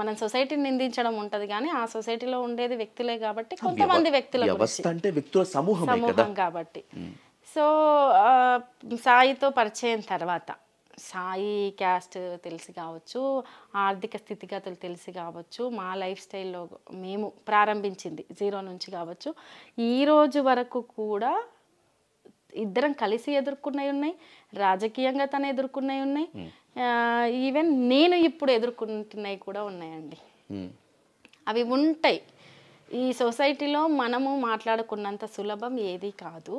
మనం సొసైటీని నిందించడం ఉంటది కానీ ఆ సొసైటీలో ఉండేది వ్యక్తులే కాబట్టి కొంతమంది వ్యక్తుల అంటే వ్యక్తుల సమూహం సమూహం కాబట్టి సో సాయితో పరిచయం తర్వాత సాయి క్యాస్ట్ తెలిసి కావచ్చు ఆర్థిక స్థితిగతులు తెలిసి కావచ్చు మా లైఫ్ స్టైల్లో మేము ప్రారంభించింది జీరో నుంచి కావచ్చు ఈరోజు వరకు కూడా ఇద్దరం కలిసి ఎదుర్కొన్నవి ఉన్నాయి రాజకీయంగా తను ఎదుర్కొన్నవి ఉన్నాయి ఈవెన్ నేను ఇప్పుడు ఎదుర్కొంటున్నవి కూడా ఉన్నాయండి అవి ఉంటాయి ఈ సొసైటీలో మనము మాట్లాడుకున్నంత సులభం ఏది కాదు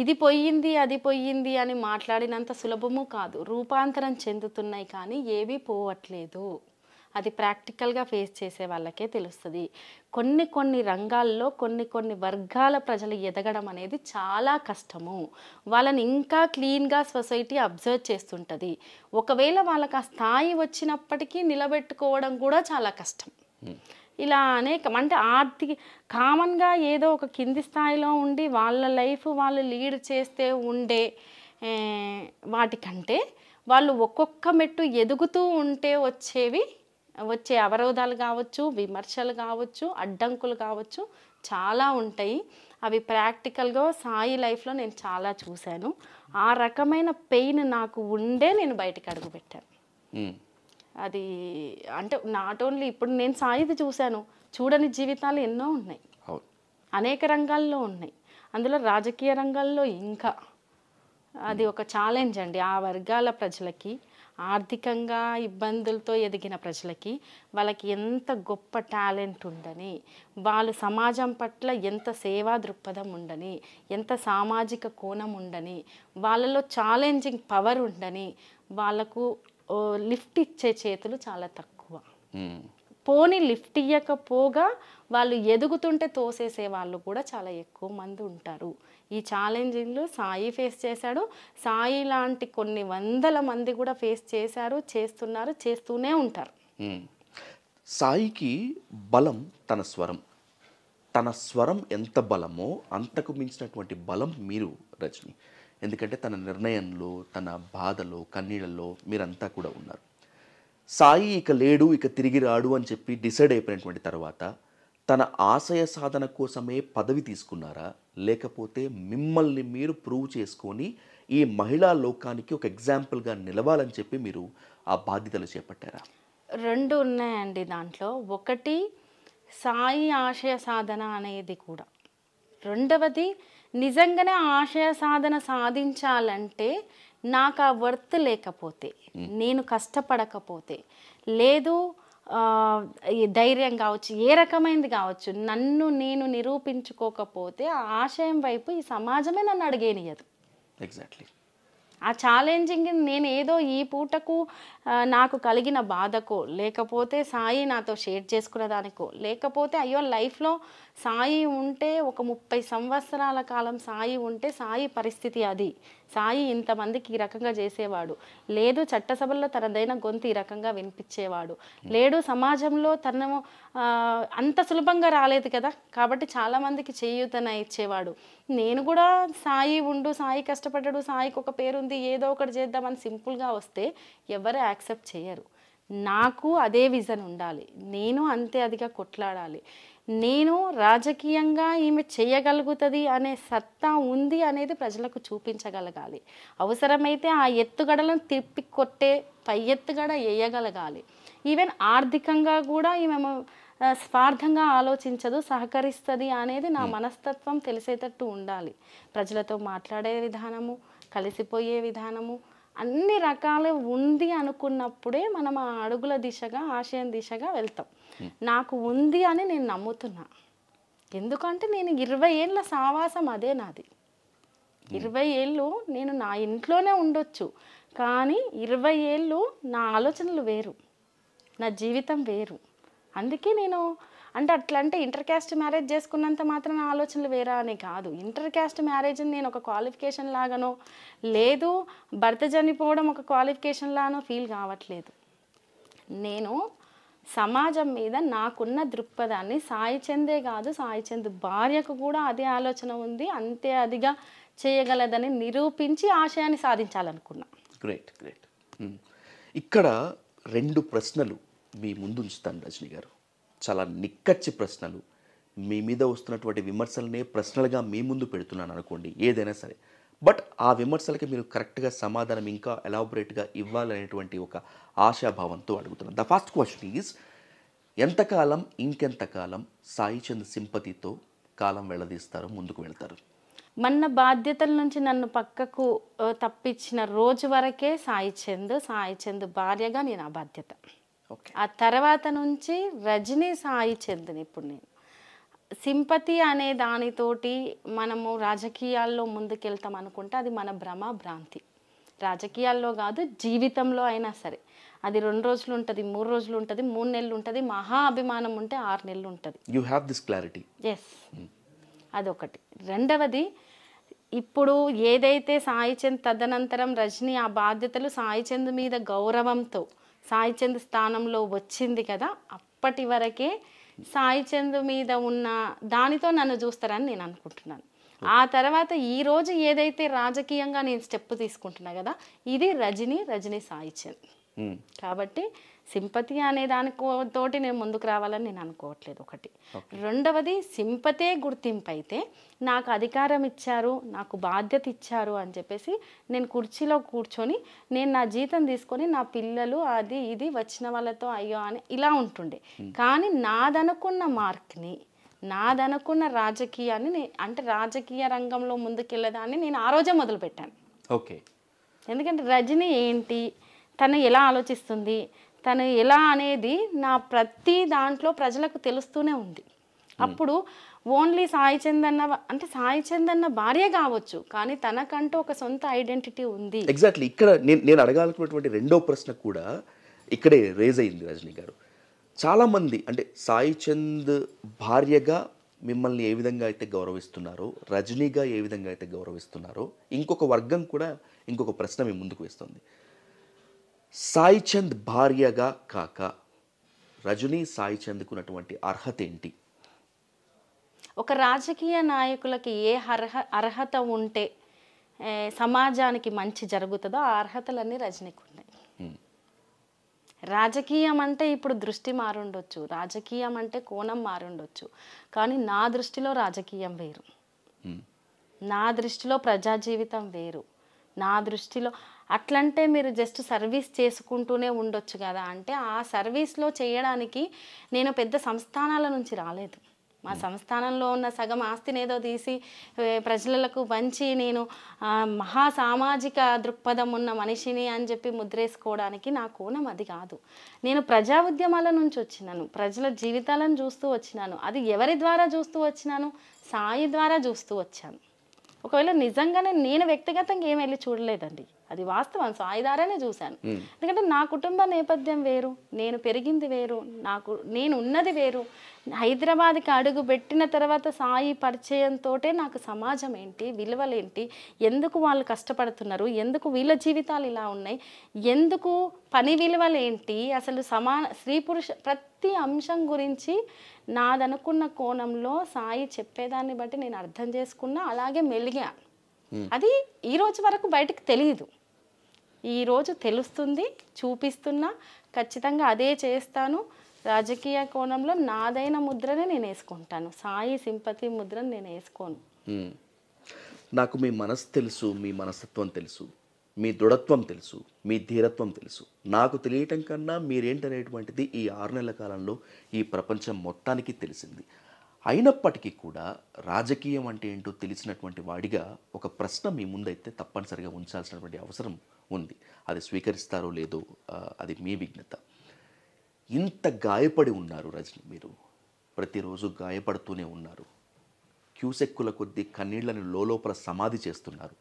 ఇది పోయింది అది పోయింది అని మాట్లాడినంత సులభము కాదు రూపాంతరం చెందుతున్నాయి కానీ ఏవి పోవట్లేదు అది ప్రాక్టికల్గా ఫేస్ చేసే వాళ్ళకే తెలుస్తుంది కొన్ని కొన్ని రంగాల్లో కొన్ని కొన్ని వర్గాల ప్రజలు ఎదగడం అనేది చాలా కష్టము వాళ్ళని ఇంకా క్లీన్గా సొసైటీ అబ్జర్వ్ చేస్తుంటుంది ఒకవేళ వాళ్ళకి ఆ స్థాయి వచ్చినప్పటికీ నిలబెట్టుకోవడం కూడా చాలా కష్టం ఇలా అనేక అంటే ఆర్థిక కామన్గా ఏదో ఒక కింది స్థాయిలో ఉండి వాళ్ళ లైఫ్ వాళ్ళు లీడ్ చేస్తే ఉండే వాటికంటే వాళ్ళు ఒక్కొక్క మెట్టు ఎదుగుతూ ఉంటే వచ్చేవి వచ్చే అవరోధాలు కావచ్చు విమర్శలు కావచ్చు అడ్డంకులు కావచ్చు చాలా ఉంటాయి అవి ప్రాక్టికల్గా సాయి లైఫ్లో నేను చాలా చూశాను ఆ రకమైన పెయిన్ నాకు ఉండే నేను బయటకు అడుగుపెట్టాను అది అంటే నాట్ ఓన్లీ ఇప్పుడు నేను సాయిది చూశాను చూడని జీవితాలు ఎన్నో ఉన్నాయి అనేక రంగాల్లో ఉన్నాయి అందులో రాజకీయ రంగాల్లో ఇంకా అది ఒక ఛాలెంజ్ అండి ఆ వర్గాల ప్రజలకి ఆర్థికంగా ఇబ్బందులతో ఎదిగిన ప్రజలకి వాళ్ళకి ఎంత గొప్ప టాలెంట్ ఉండని వాళ్ళు సమాజం పట్ల ఎంత సేవా దృక్పథం ఉండని ఎంత సామాజిక కోణం ఉండని వాళ్ళలో ఛాలెంజింగ్ పవర్ ఉండని వాళ్ళకు లిఫ్ట్ ఇచ్చే చేతులు చాలా తక్కువ పోని లిఫ్ట్ ఇవ్వకపోగా వాళ్ళు ఎదుగుతుంటే తోసేసే వాళ్ళు కూడా చాలా ఎక్కువ మంది ఉంటారు ఈ ఛాలెంజింగ్లు సాయి ఫేస్ చేశాడు సాయి లాంటి కొన్ని వందల మంది కూడా ఫేస్ చేశారు చేస్తున్నారు చేస్తూనే ఉంటారు సాయికి బలం తన స్వరం తన స్వరం ఎంత బలమో అంతకు మించినటువంటి బలం మీరు రజని ఎందుకంటే తన నిర్ణయంలో తన బాధలో కన్నీళ్ళలో మీరంతా కూడా ఉన్నారు సాయి ఇక లేడు ఇక తిరిగి రాడు అని చెప్పి డిసైడ్ అయిపోయినటువంటి తర్వాత తన ఆశయ సాధన కోసమే పదవి తీసుకున్నారా లేకపోతే మిమ్మల్ని మీరు ప్రూవ్ చేసుకొని ఈ మహిళా లోకానికి ఒక ఎగ్జాంపుల్గా నిలవాలని చెప్పి మీరు ఆ బాధ్యతలు చేపట్టారా రెండు ఉన్నాయండి దాంట్లో ఒకటి సాయి ఆశయ సాధన అనేది కూడా రెండవది నిజంగానే ఆశయ సాధన సాధించాలంటే నాకు ఆ వర్త్ లేకపోతే నేను కష్టపడకపోతే లేదు ధైర్యం కావచ్చు ఏ రకమైనది కావచ్చు నన్ను నేను నిరూపించుకోకపోతే ఆ ఆశయం వైపు ఈ సమాజమే నన్ను అడిగేనియదు ఎగ్జాక్ట్లీ ఆ ఛాలెంజింగ్ నేను ఏదో ఈ పూటకు నాకు కలిగిన బాధకో లేకపోతే సాయి నాతో షేర్ చేసుకున్న దానికో లేకపోతే అయ్యో లైఫ్లో సాయి ఉంటే ఒక ముప్పై సంవత్సరాల కాలం సాయి ఉంటే సాయి పరిస్థితి అది సాయి ఇంతమందికి ఈ రకంగా చేసేవాడు లేదు చట్టసభల్లో తనదైన గొంతు ఈ రకంగా వినిపించేవాడు లేడు సమాజంలో తను అంత సులభంగా రాలేదు కదా కాబట్టి చాలామందికి చేయూతన ఇచ్చేవాడు నేను కూడా సాయి ఉండు సాయి కష్టపడ్డాడు సాయికి ఒక పేరుంది ఏదో ఒకటి చేద్దామని సింపుల్గా వస్తే ఎవరు యాక్సెప్ట్ చేయరు నాకు అదే విజన్ ఉండాలి నేను అంతే అదిగా కొట్లాడాలి నేను రాజకీయంగా ఈమె చేయగలుగుతుంది అనే సత్తా ఉంది అనేది ప్రజలకు చూపించగలగాలి అవసరమైతే ఆ ఎత్తుగడలను తిప్పి కొట్టే పై ఎత్తుగడ వేయగలగాలి ఈవెన్ ఆర్థికంగా కూడా ఈమె స్వార్థంగా ఆలోచించదు సహకరిస్తుంది అనేది నా మనస్తత్వం తెలిసేటట్టు ఉండాలి ప్రజలతో మాట్లాడే విధానము కలిసిపోయే విధానము అన్ని రకాలు ఉంది అనుకున్నప్పుడే మనం ఆ అడుగుల దిశగా ఆశయం దిశగా వెళ్తాం నాకు ఉంది అని నేను నమ్ముతున్నా ఎందుకంటే నేను ఇరవై ఏళ్ళ సావాసం అదే నాది ఇరవై ఏళ్ళు నేను నా ఇంట్లోనే ఉండొచ్చు కానీ ఇరవై ఏళ్ళు నా ఆలోచనలు వేరు నా జీవితం వేరు అందుకే నేను అంటే అట్లా అంటే ఇంటర్ క్యాస్ట్ మ్యారేజ్ చేసుకున్నంత మాత్రం నా ఆలోచనలు వేరా అని కాదు ఇంటర్ క్యాస్ట్ మ్యారేజ్ని నేను ఒక క్వాలిఫికేషన్ లాగానో లేదు భర్త చనిపోవడం ఒక క్వాలిఫికేషన్ లానో ఫీల్ కావట్లేదు నేను సమాజం మీద నాకున్న దృక్పథాన్ని సాయి చందే కాదు సాయి చంద్ భార్యకు కూడా అదే ఆలోచన ఉంది అంతే అదిగా చేయగలదని నిరూపించి ఆశయాన్ని సాధించాలనుకున్నా గ్రేట్ గ్రేట్ hmm. ఇక్కడ రెండు ప్రశ్నలు మీ ముందు ఉంచుతాను రజని గారు చాలా నిక్కచ్చి ప్రశ్నలు మీ మీద వస్తున్నటువంటి విమర్శలనే ప్రశ్నలుగా మీ ముందు పెడుతున్నాను అనుకోండి ఏదైనా సరే బట్ ఆ విమర్శలకి మీరు కరెక్ట్గా సమాధానం ఇంకా ఎలాబొరేట్గా ఇవ్వాలనేటువంటి ఒక ఆశాభావంతో అడుగుతున్నాను ద ఫస్ట్ క్వశ్చన్ ఈజ్ ఎంతకాలం ఇంకెంతకాలం సాయి చంద్ సింపతితో కాలం వెళ్ళదీస్తారు ముందుకు వెళ్తారు మన బాధ్యతల నుంచి నన్ను పక్కకు తప్పించిన రోజు వరకే సాయి చంద్ సాయి చంద్ భార్యగా నేను ఆ బాధ్యత ఆ తర్వాత నుంచి రజనీ సాయి చంద్ని ఇప్పుడు నేను సింపతి అనే దానితోటి మనము రాజకీయాల్లో ముందుకెళ్తాం అనుకుంటే అది మన భ్రమ భ్రాంతి రాజకీయాల్లో కాదు జీవితంలో అయినా సరే అది రెండు రోజులు ఉంటుంది మూడు రోజులు ఉంటుంది మూడు నెలలు ఉంటుంది మహా అభిమానం ఉంటే ఆరు నెలలు ఉంటుంది you have this clarity yes అదొకటి రెండవది ఇప్పుడు ఏదైతే సాయి చంద్ తదనంతరం రజనీ ఆ బాధ్యతలు సాయి చంద్ మీద గౌరవంతో సాయి చంద్ స్థానంలో వచ్చింది కదా అప్పటి వరకే సాయి చంద్ మీద ఉన్న దానితో నన్ను చూస్తారని నేను అనుకుంటున్నాను ఆ తర్వాత ఈ రోజు ఏదైతే రాజకీయంగా నేను స్టెప్ తీసుకుంటున్నా కదా ఇది రజనీ రజనీ సాయి చంద్ కాబట్టి సింపతి అనే దానితోటి నేను ముందుకు రావాలని నేను అనుకోవట్లేదు ఒకటి రెండవది సింపతే గుర్తింపు అయితే నాకు అధికారం ఇచ్చారు నాకు బాధ్యత ఇచ్చారు అని చెప్పేసి నేను కుర్చీలో కూర్చొని నేను నా జీతం తీసుకొని నా పిల్లలు అది ఇది వచ్చిన వాళ్ళతో అయ్యో అని ఇలా ఉంటుండే కానీ నాదనుకున్న మార్క్ని నాదనుకున్న రాజకీయాన్ని అంటే రాజకీయ రంగంలో ముందుకెళ్ళదాన్ని నేను ఆ రోజే మొదలుపెట్టాను ఓకే ఎందుకంటే రజనీ ఏంటి తను ఎలా ఆలోచిస్తుంది తను ఎలా అనేది నా ప్రతి దాంట్లో ప్రజలకు తెలుస్తూనే ఉంది అప్పుడు ఓన్లీ సాయి చంద్ అన్న అంటే సాయి చంద్ అన్న భార్య కావచ్చు కానీ తనకంటూ ఒక సొంత ఐడెంటిటీ ఉంది ఎగ్జాక్ట్లీ ఇక్కడ నేను నేను అడగాలనుకున్నటువంటి రెండో ప్రశ్న కూడా ఇక్కడే రేజ్ అయింది రజనీ గారు చాలామంది అంటే సాయి చంద్ భార్యగా మిమ్మల్ని ఏ విధంగా అయితే గౌరవిస్తున్నారో రజనీగా ఏ విధంగా అయితే గౌరవిస్తున్నారో ఇంకొక వర్గం కూడా ఇంకొక ప్రశ్న మీ ముందుకు వేస్తుంది సాయిచంద్ భార్యగా కాక రజనీ సాయిచంద్కు ఉన్నటువంటి అర్హత ఏంటి ఒక రాజకీయ నాయకులకి ఏ అర్హ అర్హత ఉంటే సమాజానికి మంచి జరుగుతుందో ఆ అర్హతలన్నీ రజనీకి ఉన్నాయి రాజకీయం అంటే ఇప్పుడు దృష్టి మారుండొచ్చు రాజకీయం అంటే కోణం మారుండొచ్చు కానీ నా దృష్టిలో రాజకీయం వేరు నా దృష్టిలో ప్రజా జీవితం వేరు నా దృష్టిలో అట్లంటే మీరు జస్ట్ సర్వీస్ చేసుకుంటూనే ఉండొచ్చు కదా అంటే ఆ సర్వీస్లో చేయడానికి నేను పెద్ద సంస్థానాల నుంచి రాలేదు మా hmm. సంస్థానంలో ఉన్న సగం ఆస్తిని ఏదో తీసి ప్రజలకు వంచి నేను మహా సామాజిక దృక్పథం ఉన్న మనిషిని అని చెప్పి ముద్రేసుకోవడానికి నా కోణం అది కాదు నేను ప్రజా ఉద్యమాల నుంచి వచ్చినాను ప్రజల జీవితాలను చూస్తూ వచ్చినాను అది ఎవరి ద్వారా చూస్తూ వచ్చినాను సాయి ద్వారా చూస్తూ వచ్చాను ఒకవేళ నిజంగానే నేను వ్యక్తిగతంగా ఏమి వెళ్ళి చూడలేదండి అది వాస్తవం సాయిదారనే చూశాను ఎందుకంటే నా కుటుంబ నేపథ్యం వేరు నేను పెరిగింది వేరు నాకు నేను ఉన్నది వేరు హైదరాబాద్కి అడుగు పెట్టిన తర్వాత సాయి పరిచయంతోటే నాకు సమాజం ఏంటి విలువలేంటి ఎందుకు వాళ్ళు కష్టపడుతున్నారు ఎందుకు వీళ్ళ జీవితాలు ఇలా ఉన్నాయి ఎందుకు పని విలువలేంటి అసలు సమా స్త్రీ పురుష ప్రతి అంశం గురించి నాదనుకున్న కోణంలో సాయి చెప్పేదాన్ని బట్టి నేను అర్థం చేసుకున్నా అలాగే మెలిగా Hmm. అది ఈ రోజు వరకు బయటకు తెలియదు ఈరోజు తెలుస్తుంది చూపిస్తున్నా ఖచ్చితంగా అదే చేస్తాను రాజకీయ కోణంలో నాదైన ముద్రనే నేను వేసుకుంటాను సాయి సింపతి ముద్రను నేను వేసుకోను hmm. నాకు మీ మనసు తెలుసు మీ మనస్తత్వం తెలుసు మీ దృఢత్వం తెలుసు మీ ధీరత్వం తెలుసు నాకు తెలియటం కన్నా మీరేంటనేటువంటిది ఈ ఆరు నెలల కాలంలో ఈ ప్రపంచం మొత్తానికి తెలిసింది అయినప్పటికీ కూడా రాజకీయం అంటే ఏంటో తెలిసినటువంటి వాడిగా ఒక ప్రశ్న మీ ముందైతే తప్పనిసరిగా ఉంచాల్సినటువంటి అవసరం ఉంది అది స్వీకరిస్తారో లేదో అది మీ విఘ్నత ఇంత గాయపడి ఉన్నారు రజని మీరు ప్రతిరోజు గాయపడుతూనే ఉన్నారు క్యూసెక్కుల కొద్దీ కన్నీళ్లను లోపల సమాధి చేస్తున్నారు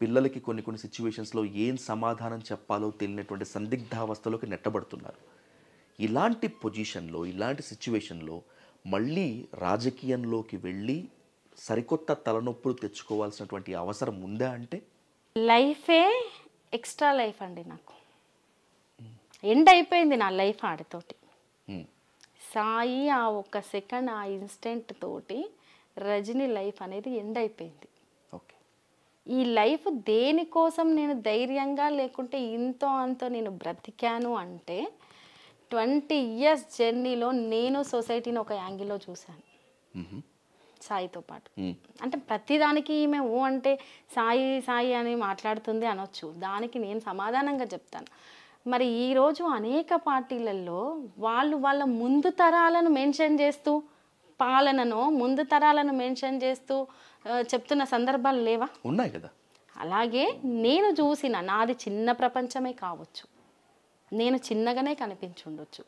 పిల్లలకి కొన్ని కొన్ని సిచ్యువేషన్స్లో ఏం సమాధానం చెప్పాలో తెలియనటువంటి సందిగ్ధావస్థలోకి నెట్టబడుతున్నారు ఇలాంటి పొజిషన్లో ఇలాంటి సిచ్యువేషన్లో మళ్ళీ రాజకీయంలోకి వెళ్ళి సరికొత్త తలనొప్పులు తెచ్చుకోవాల్సినటువంటి అవసరం ఉందా అంటే లైఫే ఎక్స్ట్రా లైఫ్ అండి నాకు ఎండ్ అయిపోయింది నా లైఫ్ ఆడితోటి సాయి ఆ ఒక్క సెకండ్ ఆ ఇన్స్టెంట్ తోటి రజనీ లైఫ్ అనేది ఎండ్ అయిపోయింది ఈ లైఫ్ దేనికోసం నేను ధైర్యంగా లేకుంటే ఇంతో అంతో నేను బ్రతికాను అంటే ట్వంటీ ఇయర్స్ జర్నీలో నేను సొసైటీని ఒక యాంగిల్లో చూశాను సాయితో పాటు అంటే ప్రతిదానికి ఈమె ఓ అంటే సాయి సాయి అని మాట్లాడుతుంది అనొచ్చు దానికి నేను సమాధానంగా చెప్తాను మరి ఈరోజు అనేక పార్టీలలో వాళ్ళు వాళ్ళ ముందు తరాలను మెన్షన్ చేస్తూ పాలనను ముందు తరాలను మెన్షన్ చేస్తూ చెప్తున్న సందర్భాలు లేవా ఉన్నాయి కదా అలాగే నేను చూసిన నాది చిన్న ప్రపంచమే కావచ్చు నేను చిన్నగానే కనిపించుండొచ్చు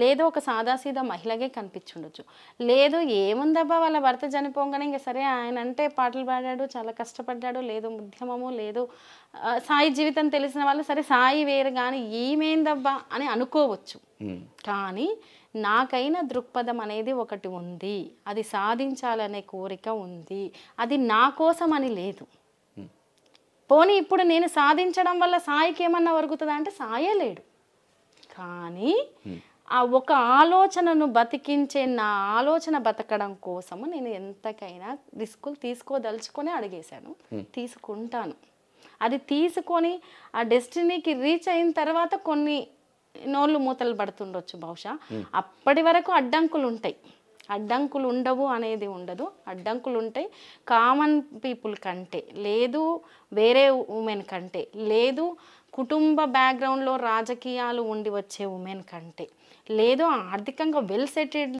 లేదు ఒక సాదాసీదా మహిళగే కనిపించుండొచ్చు లేదు ఏముందబ్బా వాళ్ళ భర్త చనిపోగానే ఇంకా సరే ఆయన అంటే పాటలు పాడాడు చాలా కష్టపడ్డాడు లేదు ఉద్యమము లేదు సాయి జీవితం తెలిసిన వాళ్ళు సరే సాయి వేరు కానీ ఏమైందబ్బా అని అనుకోవచ్చు కానీ నాకైన దృక్పథం అనేది ఒకటి ఉంది అది సాధించాలనే కోరిక ఉంది అది నా కోసం అని లేదు పోనీ ఇప్పుడు నేను సాధించడం వల్ల సాయికి ఏమన్నా వరుగుతుందా అంటే సాయే లేడు కానీ ఆ ఒక ఆలోచనను బతికించే నా ఆలోచన బతకడం కోసము నేను ఎంతకైనా రిస్కులు తీసుకోదలుచుకొని అడిగేశాను తీసుకుంటాను అది తీసుకొని ఆ డెస్టినీకి రీచ్ అయిన తర్వాత కొన్ని నోళ్ళు మూతలు పడుతుండొచ్చు బహుశా అప్పటి వరకు అడ్డంకులు ఉంటాయి అడ్డంకులు ఉండవు అనేది ఉండదు అడ్డంకులు ఉంటాయి కామన్ పీపుల్ కంటే లేదు వేరే ఉమెన్ కంటే లేదు కుటుంబ బ్యాక్గ్రౌండ్లో రాజకీయాలు ఉండి వచ్చే ఉమెన్ కంటే లేదో ఆర్థికంగా వెల్ సెటిల్డ్